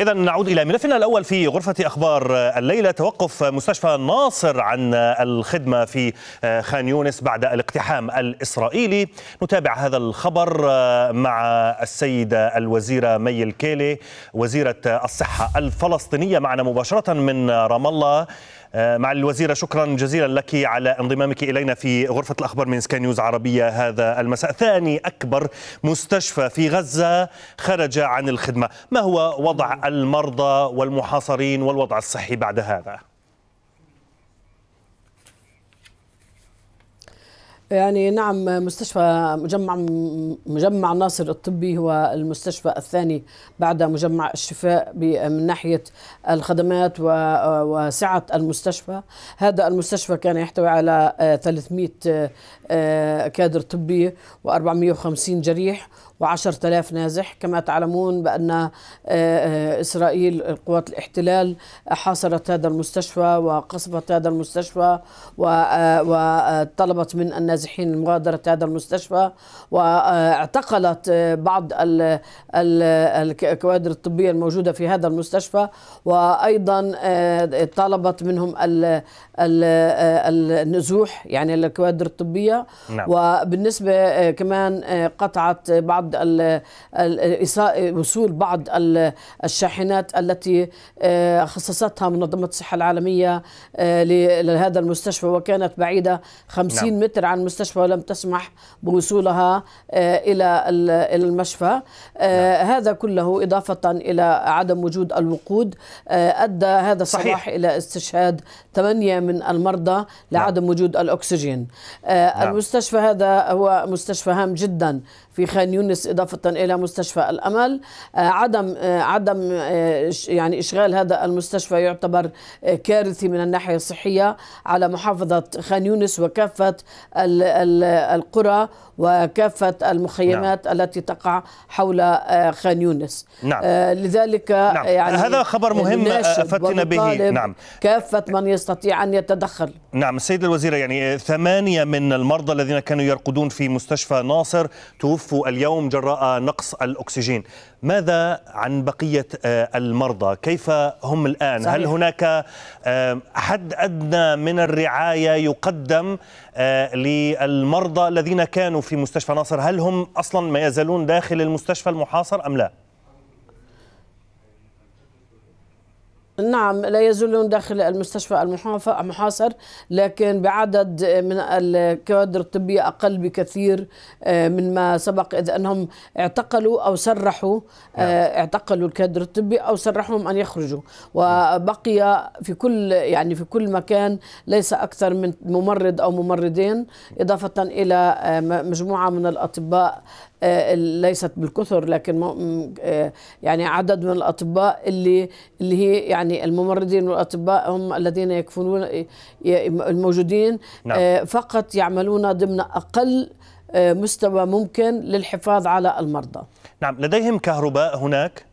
إذا نعود إلى ملفنا الأول في غرفة أخبار الليلة توقف مستشفى ناصر عن الخدمة في خان يونس بعد الاقتحام الإسرائيلي نتابع هذا الخبر مع السيدة الوزيرة مي الكيلي وزيرة الصحة الفلسطينية معنا مباشرة من رام الله آه، مع الوزيرة شكرا جزيلا لك على انضمامك إلينا في غرفة الأخبار من سكاي نيوز عربية هذا المساء ثاني أكبر مستشفى في غزة خرج عن الخدمة ما هو وضع المرضى والمحاصرين والوضع الصحي بعد هذا؟ يعني نعم مستشفى مجمع مجمع ناصر الطبي هو المستشفى الثاني بعد مجمع الشفاء من ناحيه الخدمات وسعه المستشفى، هذا المستشفى كان يحتوي على 300 آه، آه، آه، كادر طبي و450 جريح وعشر آلاف نازح كما تعلمون بأن آه، آه، إسرائيل قوات الاحتلال حاصرت هذا المستشفى وقصفت هذا المستشفى آه، وطلبت من النازحين مغادرة هذا المستشفى واعتقلت بعض الكوادر الطبية الموجودة في هذا المستشفى وأيضا طلبت منهم النزوح يعني الكوادر الطبية نعم. وبالنسبة كمان قطعت بعض بعض وصول بعض الشاحنات التي آه، خصصتها منظمة الصحة العالمية آه، لهذا المستشفى وكانت بعيدة 50 نعم. متر عن المستشفى ولم تسمح بوصولها آه، إلى المشفى نعم. هذا كله إضافة إلى عدم وجود الوقود أدى هذا الصباح إلى استشهاد ثمانية من المرضى لعدم نعم. وجود الأكسجين نعم. المستشفى هذا هو مستشفى هام جدا في خان يونس إضافة إلى مستشفى الأمل آه، عدم آه، عدم آه، يعني إشغال هذا المستشفى يعتبر كارثي من الناحية الصحية على محافظة خان يونس وكافة القرى وكافة المخيمات نعم. التي تقع حول خان يونس نعم. لذلك نعم. يعني هذا خبر مهم أفتنا به نعم كافة من يستطيع أن يتدخل نعم السيدة الوزيرة يعني ثمانية من المرضى الذين كانوا يرقدون في مستشفى ناصر توفوا توفوا اليوم جراء نقص الأكسجين ماذا عن بقية آه، المرضى كيف هم الآن صحيح. هل هناك آه، حد أدنى من الرعاية يقدم آه، للمرضى الذين كانوا في مستشفى ناصر هل هم أصلا ما يزالون داخل المستشفى المحاصر أم لا؟ نعم لا يزالون داخل المستشفى المحاصر لكن بعدد من الكوادر الطبية أقل بكثير آه، من ما سبق إذ أنهم اعتقلوا أو سرحوا آه، نعم. اعتقلوا الكادر الطبي أو سرحهم أن يخرجوا وبقي في كل يعني في كل مكان ليس أكثر من ممرض أو ممرضين إضافة إلى آه، مجموعة من الأطباء آه، ليست بالكثر لكن آه، يعني عدد من الاطباء اللي اللي هي يعني الممرضين والاطباء هم الذين يكفلون الموجودين آه، نعم. فقط يعملون ضمن اقل مستوى ممكن للحفاظ على المرضى نعم لديهم كهرباء هناك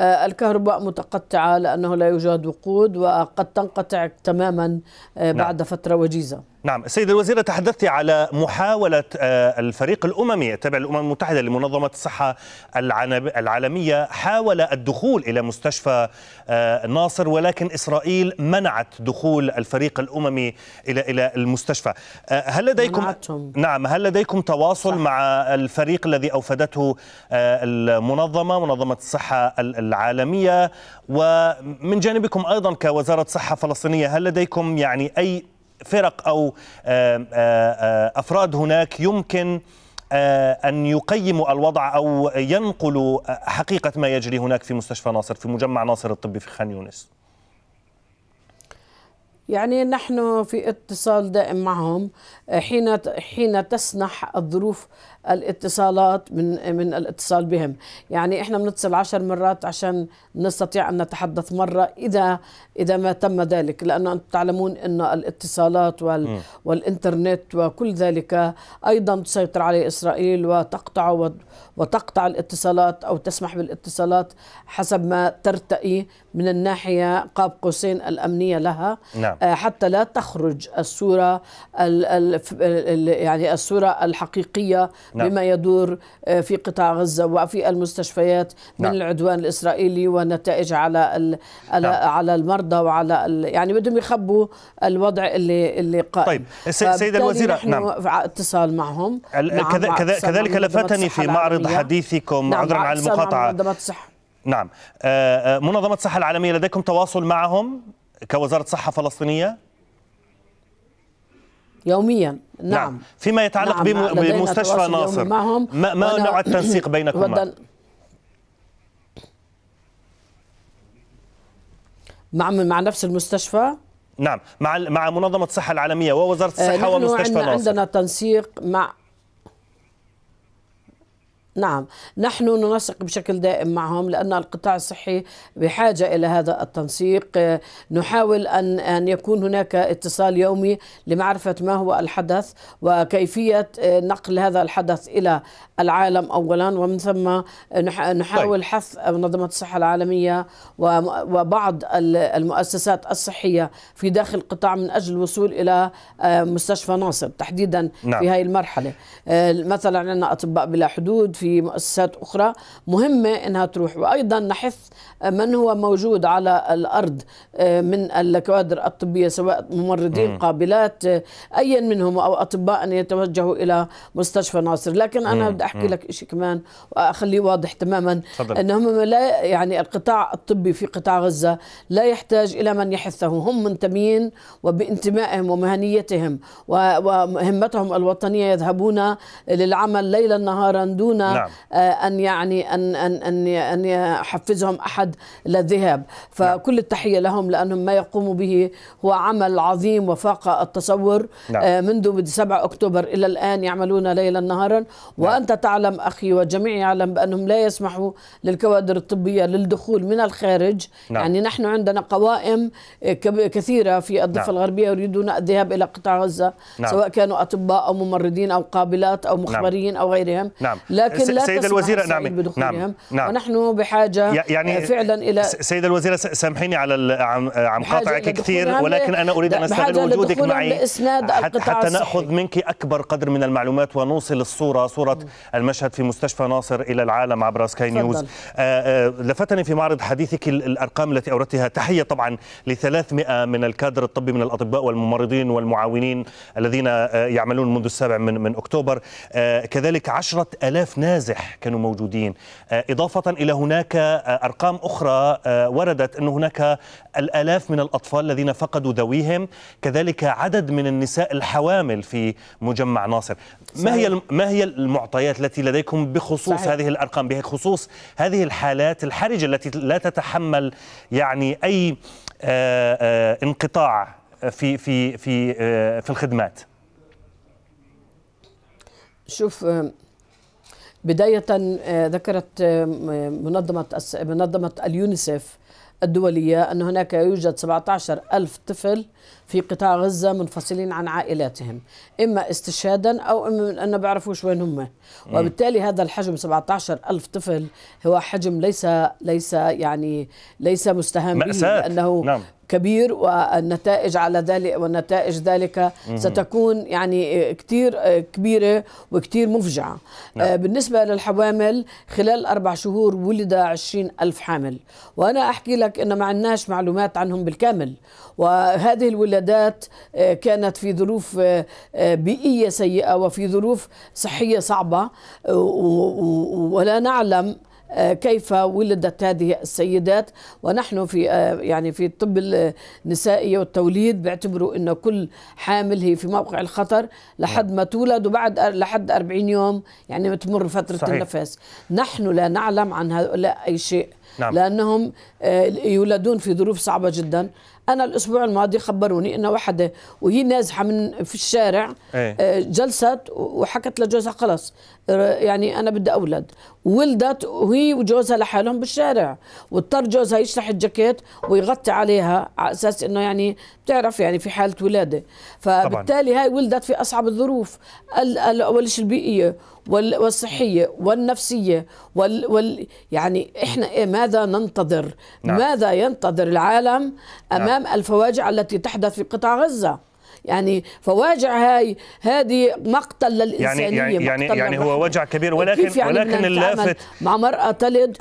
الكهرباء متقطعة لأنه لا يوجد وقود وقد تنقطع تماما نعم. بعد نعم. فترة وجيزة نعم السيد الوزير تحدثت على محاولة آه، الفريق الأممي تبع الأمم المتحدة لمنظمة الصحة العالمية حاول الدخول إلى مستشفى آه، ناصر ولكن إسرائيل منعت دخول الفريق الأممي إلى إلى المستشفى آه، هل لديكم نعم هل لديكم تواصل صح. مع الفريق الذي أوفدته المنظمة منظمة الصحة العالمية ومن جانبكم أيضا كوزارة صحة فلسطينية هل لديكم يعني أي فرق او آه، آه، آه، افراد هناك يمكن أن يقيموا الوضع أو ينقلوا حقيقة ما يجري هناك في مستشفى ناصر في مجمع ناصر الطبي في خان يونس يعني نحن في اتصال دائم معهم حين حين تسنح الظروف الاتصالات من من الاتصال بهم يعني احنا بنتصل عشر مرات عشان نستطيع ان نتحدث مره اذا اذا ما تم ذلك لانه انتم تعلمون ان الاتصالات وال والانترنت وكل ذلك ايضا تسيطر عليه اسرائيل وتقطع وتقطع الاتصالات او تسمح بالاتصالات حسب ما ترتئي من الناحيه قاب قوسين الامنيه لها نعم. آه، حتى لا تخرج الصوره يعني الصوره الحقيقيه نعم. بما يدور آه، في قطاع غزة وفي المستشفيات من نعم. العدوان الإسرائيلي ونتائج على ال... على, نعم. على المرضى وعلى ال... يعني بدهم يخبوا الوضع اللي اللي قائم طيب السيدة الوزيرة نعم اتصال معهم مع كذلك, مع كذلك لفتني في معرض حديثكم نعم. عذرا على المقاطعة منظمة الصحة نعم آه، آه، منظمة الصحة العالمية لديكم تواصل معهم كوزارة صحة فلسطينية؟ يوميا نعم, نعم. فيما يتعلق نعم. نعم. بمستشفى ناصر معهم ما, ما نوع التنسيق بينكما؟ مع مع نفس المستشفى نعم مع مع منظمه الصحه العالميه ووزاره آه، الصحه ومستشفى عندنا ناصر عندنا تنسيق مع نعم نحن ننسق بشكل دائم معهم لأن القطاع الصحي بحاجة إلى هذا التنسيق نحاول أن أن يكون هناك اتصال يومي لمعرفة ما هو الحدث وكيفية آه، نقل هذا الحدث إلى العالم أولا ومن ثم نحاول طيب. حث منظمة الصحة العالمية وبعض المؤسسات الصحية في داخل القطاع من أجل الوصول إلى آه، مستشفى ناصر تحديدا نعم. في هذه المرحلة آه، مثلا عندنا أطباء بلا حدود في مؤسسات أخرى مهمة أنها تروح وأيضا نحث من هو موجود على الأرض آه، من الكوادر الطبية سواء ممرضين قابلات آه، أيا منهم أو أطباء أن يتوجهوا إلى مستشفى ناصر لكن أنا بدي أحكي لك شيء كمان وأخليه واضح تماما فضل. أنهم لا يعني القطاع الطبي في قطاع غزة لا يحتاج إلى من يحثه هم منتمين وبانتمائهم ومهنيتهم ومهمتهم الوطنية يذهبون للعمل ليلا نهارا دون نعم. آه، ان يعني ان ان ان ان يحفزهم احد للذهاب فكل نعم. التحيه لهم لانهم ما يقوموا به هو عمل عظيم وفاق التصور نعم. آه، منذ 7 اكتوبر الى الان يعملون ليلا نهارا نعم. وانت تعلم اخي والجميع يعلم بانهم لا يسمحوا للكوادر الطبيه للدخول من الخارج نعم. يعني نحن عندنا قوائم آه، كثيره في الضفه نعم. الغربيه يريدون الذهاب الى قطاع غزه نعم. سواء كانوا اطباء او ممرضين او قابلات او نعم. مخبرين نعم. او غيرهم نعم. لكن ولكن لا سيدة الوزيرة نعم،, نعم نعم ونحن بحاجة يعني فعلا إلى سيدة الوزيرة سامحيني على عم قاطعك كثير ولكن أنا أريد أن أستغل وجودك معي حتى نأخذ منك أكبر قدر من المعلومات ونوصل الصورة صورة المشهد في مستشفى ناصر إلى العالم عبر سكاي آه، نيوز آه، لفتني في معرض حديثك الأرقام التي أوردتها تحية طبعا ل 300 من الكادر الطبي من الأطباء والممرضين والمعاونين الذين آه، يعملون منذ السابع من, من أكتوبر كذلك 10000 ناس نازح كانوا موجودين آه، إضافة إلى هناك آه، أرقام أخرى آه، وردت أن هناك الآلاف من الأطفال الذين فقدوا ذويهم كذلك عدد من النساء الحوامل في مجمع ناصر ما هي ما هي المعطيات التي لديكم بخصوص صحيح. هذه الأرقام بخصوص هذه الحالات الحرجة التي لا تتحمل يعني أي انقطاع في في في في الخدمات شوف بداية آه، ذكرت آه، منظمة منظمة اليونيسف الدولية أن هناك يوجد 17 ألف طفل في قطاع غزة منفصلين عن عائلاتهم إما استشهادا أو إما أن بيعرفوش وين هم وبالتالي هذا الحجم 17 ألف طفل هو حجم ليس ليس يعني ليس مستهام أنه لأنه نعم. كبير والنتائج على ذلك والنتائج ذلك ستكون يعني كثير آه، كبيرة وكثير مفجعة نعم. آه، بالنسبة للحوامل خلال أربع شهور ولد عشرين ألف حامل وأنا أحكي لك أن ما عندناش معلومات عنهم بالكامل وهذه الولادات آه، كانت في ظروف بيئية سيئة وفي ظروف صحية صعبة ولا نعلم آه، كيف ولدت هذه السيدات ونحن في آه، يعني في الطب النسائي والتوليد بيعتبروا انه كل حامل هي في موقع الخطر لحد نعم. ما تولد وبعد لحد 40 يوم يعني بتمر فتره صحيح. النفاس نحن لا نعلم عن هؤلاء اي شيء نعم. لانهم آه، يولدون في ظروف صعبه جدا انا الاسبوع الماضي خبروني ان وحده وهي نازحه من في الشارع ايه؟ آه، جلست وحكت لجوزها خلص يعني انا بدي اولد ولدت وهي وجوزها لحالهم بالشارع واضطر جوزها يشرح الجاكيت ويغطي عليها على اساس انه يعني بتعرف يعني في حاله ولاده فبالتالي هاي ولدت في اصعب الظروف اول شيء البيئيه والصحيه والنفسيه وال, وال يعني احنا إيه ماذا ننتظر نعم. ماذا ينتظر العالم امام نعم. أمام الفواجع التي تحدث في قطاع غزة يعني فواجع هاي هذه مقتل يعني- للإنسانية يعني يعني مقتل يعني, يعني هو وجع كبير ولكن يعني ولكن اللافت مع مرأة تلد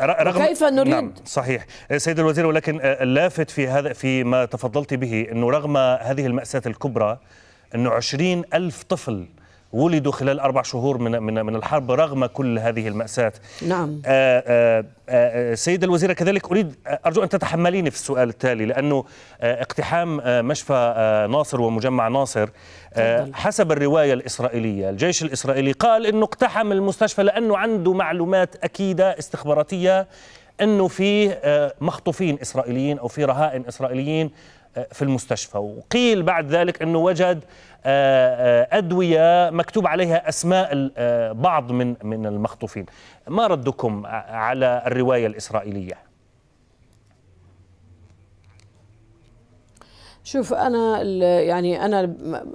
كيف نريد نعم صحيح سيد الوزير ولكن اللافت في هذا في ما تفضلت به أنه رغم هذه المأساة الكبرى أنه عشرين ألف طفل ولدوا خلال أربع شهور من من من الحرب رغم كل هذه المأساة. نعم. آآ آه، آآ آه، آه، سيدة الوزيرة كذلك أريد أرجو أن تتحمليني في السؤال التالي لأنه اقتحام مشفى ناصر ومجمع ناصر حسب الرواية الإسرائيلية الجيش الإسرائيلي قال أنه اقتحم المستشفى لأنه عنده معلومات أكيدة استخباراتية أنه في مخطوفين إسرائيليين أو في رهائن إسرائيليين في المستشفى وقيل بعد ذلك أنه وجد آه، آه، أدوية مكتوب عليها أسماء آه، بعض من من المخطوفين ما ردكم على الرواية الإسرائيلية؟ شوف انا يعني انا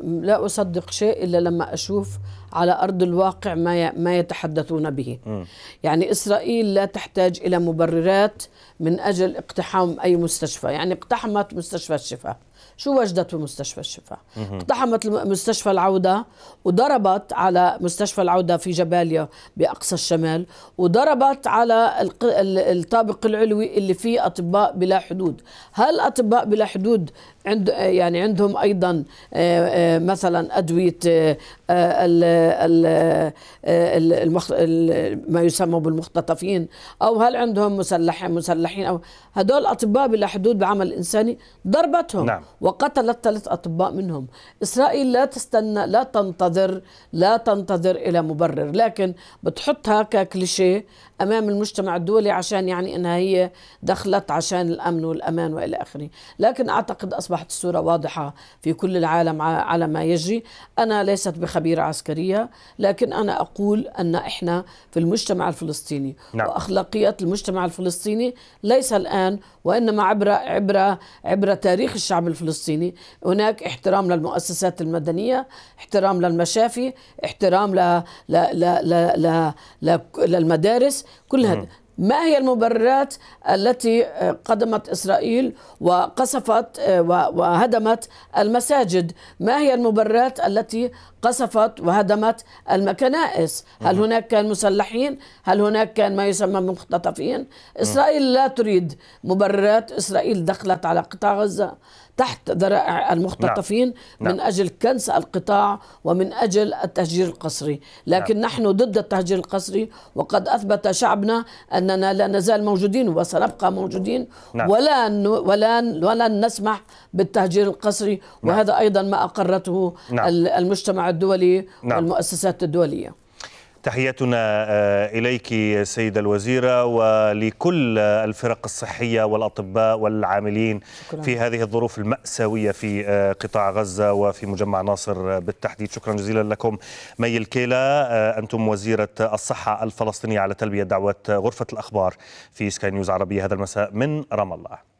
لا اصدق شيء الا لما اشوف على أرض الواقع ما ما يتحدثون به م. يعني إسرائيل لا تحتاج إلى مبررات من أجل اقتحام أي مستشفى يعني اقتحمت مستشفى الشفاء شو وجدت بمستشفى الشفاء اقتحمت مستشفى العودة وضربت على مستشفى العودة في جباليا بأقصى الشمال وضربت على الطابق العلوي اللي فيه أطباء بلا حدود هل أطباء بلا حدود عند يعني عندهم ايضا آه، آه، مثلا ادويه آه، ما يسمى بالمختطفين او هل عندهم مسلح مسلحين او هدول اطباء بلا حدود بعمل انساني ضربتهم نعم. وقتلت ثلاث أطباء منهم إسرائيل لا تستنى لا تنتظر لا تنتظر إلى مبرر لكن بتحطها ككليشيه أمام المجتمع الدولي عشان يعني أنها هي دخلت عشان الأمن والأمان وإلى آخره لكن أعتقد أصبحت الصورة واضحة في كل العالم على ما يجري أنا ليست بخبيرة عسكرية لكن أنا أقول أن إحنا في المجتمع الفلسطيني نعم. وأخلاقيات المجتمع الفلسطيني ليس الآن وإنما عبر عبر عبر تاريخ الشعب الفلسطيني هناك احترام للمؤسسات المدنية احترام للمشافي احترام ل... ل... ل... ل... ل... للمدارس كل هذا ما هي المبررات التي قدمت اسرائيل وقصفت وهدمت المساجد؟ ما هي المبررات التي قصفت وهدمت المكنائس هل هناك كان مسلحين هل هناك كان ما يسمى مختطفين إسرائيل لا تريد مبررات إسرائيل دخلت على قطاع غزة تحت ذرائع المختطفين نعم. نعم. من أجل كنس القطاع ومن أجل التهجير القسري لكن نعم. نحن ضد التهجير القسري وقد أثبت شعبنا أننا لا نزال موجودين وسنبقى موجودين نعم. ولا ولن ولن نسمح بالتهجير القسري نعم. وهذا أيضا ما أقرته نعم. المجتمع الدولي نعم. والمؤسسات الدولية تحياتنا آه، إليك سيدة الوزيرة ولكل الفرق الصحية والأطباء والعاملين شكرا. في هذه الظروف المأساوية في آه، قطاع غزة وفي مجمع ناصر بالتحديد شكرا جزيلا لكم مي الكيلا آه، أنتم وزيرة الصحة الفلسطينية على تلبية دعوة غرفة الأخبار في سكاي نيوز عربية هذا المساء من رام الله